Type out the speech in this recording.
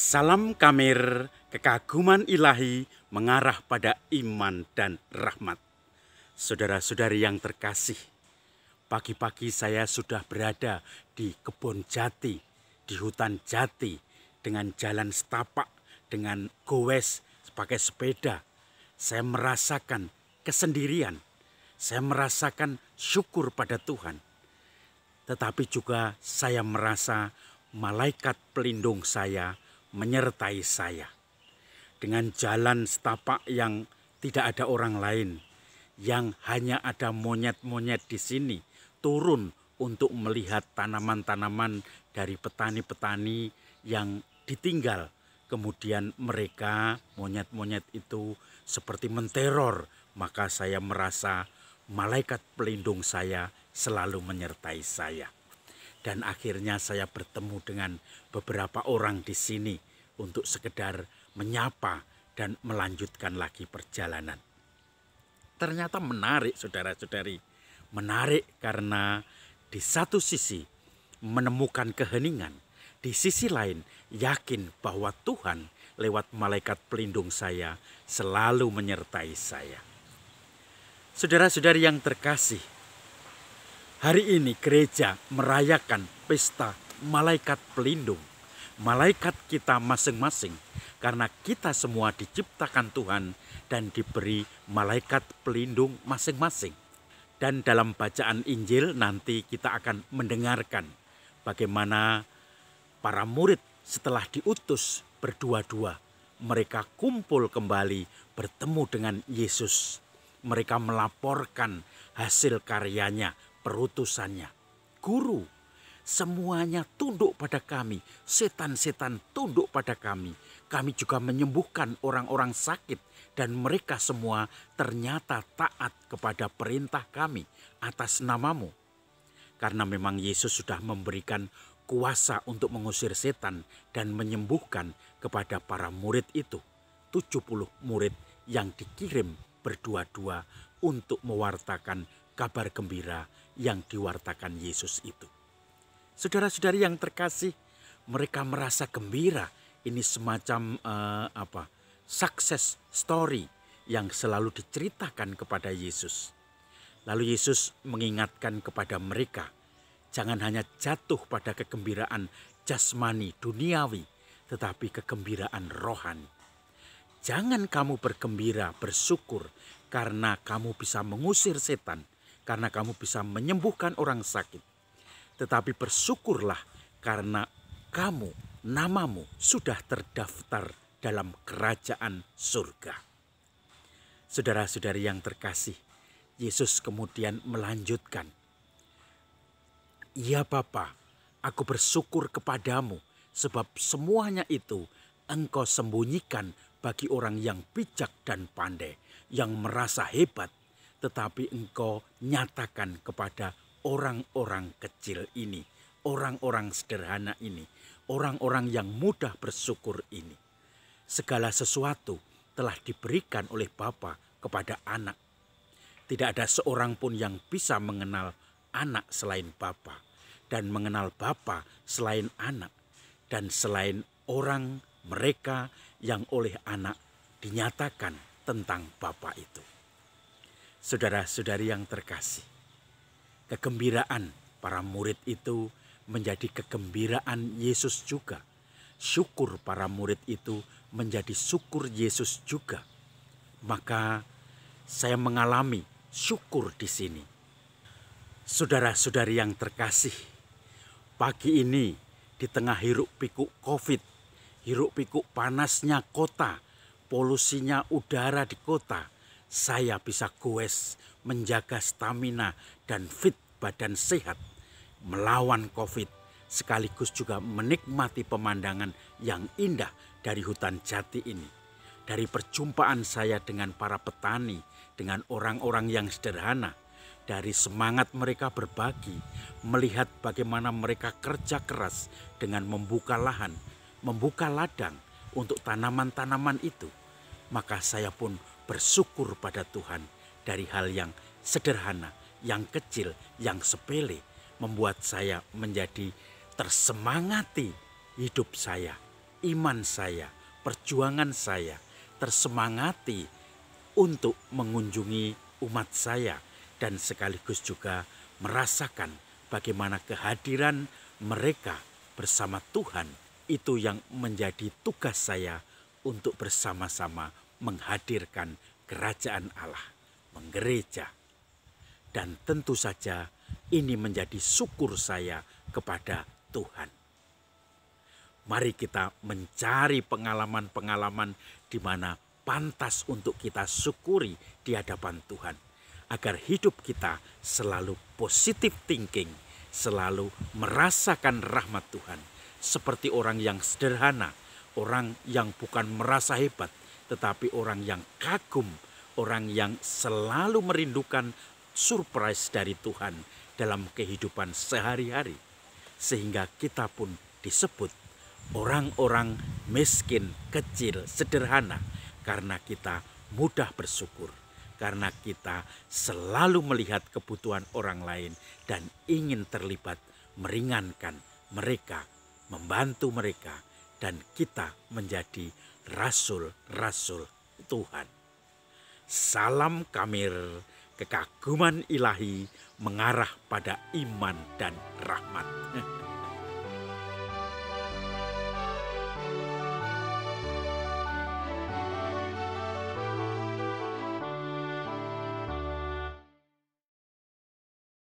Salam kamir, kekaguman ilahi mengarah pada iman dan rahmat. Saudara-saudari yang terkasih, pagi-pagi saya sudah berada di kebun jati, di hutan jati, dengan jalan setapak, dengan gowes, sebagai sepeda. Saya merasakan kesendirian, saya merasakan syukur pada Tuhan. Tetapi juga saya merasa malaikat pelindung saya menyertai saya dengan jalan setapak yang tidak ada orang lain, yang hanya ada monyet-monyet di sini turun untuk melihat tanaman-tanaman dari petani-petani yang ditinggal. Kemudian mereka, monyet-monyet itu seperti menteror, maka saya merasa malaikat pelindung saya selalu menyertai saya. Dan akhirnya saya bertemu dengan beberapa orang di sini untuk sekedar menyapa dan melanjutkan lagi perjalanan. Ternyata menarik saudara-saudari. Menarik karena di satu sisi menemukan keheningan, di sisi lain yakin bahwa Tuhan lewat malaikat pelindung saya selalu menyertai saya. Saudara-saudari yang terkasih, hari ini gereja merayakan pesta malaikat pelindung malaikat kita masing-masing karena kita semua diciptakan Tuhan dan diberi malaikat pelindung masing-masing. Dan dalam bacaan Injil nanti kita akan mendengarkan bagaimana para murid setelah diutus berdua-dua mereka kumpul kembali bertemu dengan Yesus. Mereka melaporkan hasil karyanya, perutusannya. Guru, Semuanya tunduk pada kami, setan-setan tunduk pada kami. Kami juga menyembuhkan orang-orang sakit dan mereka semua ternyata taat kepada perintah kami atas namamu. Karena memang Yesus sudah memberikan kuasa untuk mengusir setan dan menyembuhkan kepada para murid itu. 70 murid yang dikirim berdua-dua untuk mewartakan kabar gembira yang diwartakan Yesus itu. Saudara-saudari yang terkasih, mereka merasa gembira. Ini semacam uh, apa? success story yang selalu diceritakan kepada Yesus. Lalu Yesus mengingatkan kepada mereka, jangan hanya jatuh pada kegembiraan jasmani duniawi, tetapi kegembiraan rohani. Jangan kamu bergembira, bersyukur karena kamu bisa mengusir setan, karena kamu bisa menyembuhkan orang sakit, tetapi bersyukurlah karena kamu, namamu sudah terdaftar dalam kerajaan surga. Saudara-saudari yang terkasih, Yesus kemudian melanjutkan, "Ya Bapa, aku bersyukur kepadamu sebab semuanya itu engkau sembunyikan bagi orang yang bijak dan pandai, yang merasa hebat, tetapi engkau nyatakan kepada orang-orang kecil ini, orang-orang sederhana ini, orang-orang yang mudah bersyukur ini. Segala sesuatu telah diberikan oleh Bapa kepada anak. Tidak ada seorang pun yang bisa mengenal anak selain Bapa dan mengenal Bapa selain anak dan selain orang mereka yang oleh anak dinyatakan tentang Bapa itu. Saudara-saudari yang terkasih, Kegembiraan para murid itu menjadi kegembiraan Yesus juga. Syukur para murid itu menjadi syukur Yesus juga. Maka saya mengalami syukur di sini. Saudara-saudari yang terkasih, pagi ini di tengah hiruk-pikuk Covid, hiruk-pikuk panasnya kota, polusinya udara di kota, saya bisa goes menjaga stamina dan fit badan sehat melawan COVID sekaligus juga menikmati pemandangan yang indah dari hutan jati ini. Dari perjumpaan saya dengan para petani, dengan orang-orang yang sederhana, dari semangat mereka berbagi, melihat bagaimana mereka kerja keras dengan membuka lahan, membuka ladang untuk tanaman-tanaman itu, maka saya pun bersyukur pada Tuhan dari hal yang sederhana, yang kecil, yang sepele membuat saya menjadi tersemangati hidup saya, iman saya, perjuangan saya, tersemangati untuk mengunjungi umat saya dan sekaligus juga merasakan bagaimana kehadiran mereka bersama Tuhan itu yang menjadi tugas saya untuk bersama-sama menghadirkan kerajaan Allah, menggereja. Dan tentu saja ini menjadi syukur saya kepada Tuhan. Mari kita mencari pengalaman-pengalaman di mana pantas untuk kita syukuri di hadapan Tuhan. Agar hidup kita selalu positif thinking, selalu merasakan rahmat Tuhan. Seperti orang yang sederhana, orang yang bukan merasa hebat, tetapi orang yang kagum, orang yang selalu merindukan surprise dari Tuhan dalam kehidupan sehari-hari, sehingga kita pun disebut orang-orang miskin, kecil, sederhana, karena kita mudah bersyukur, karena kita selalu melihat kebutuhan orang lain dan ingin terlibat meringankan mereka, membantu mereka dan kita menjadi rasul-rasul Tuhan. Salam Kamil, kekaguman ilahi mengarah pada iman dan rahmat.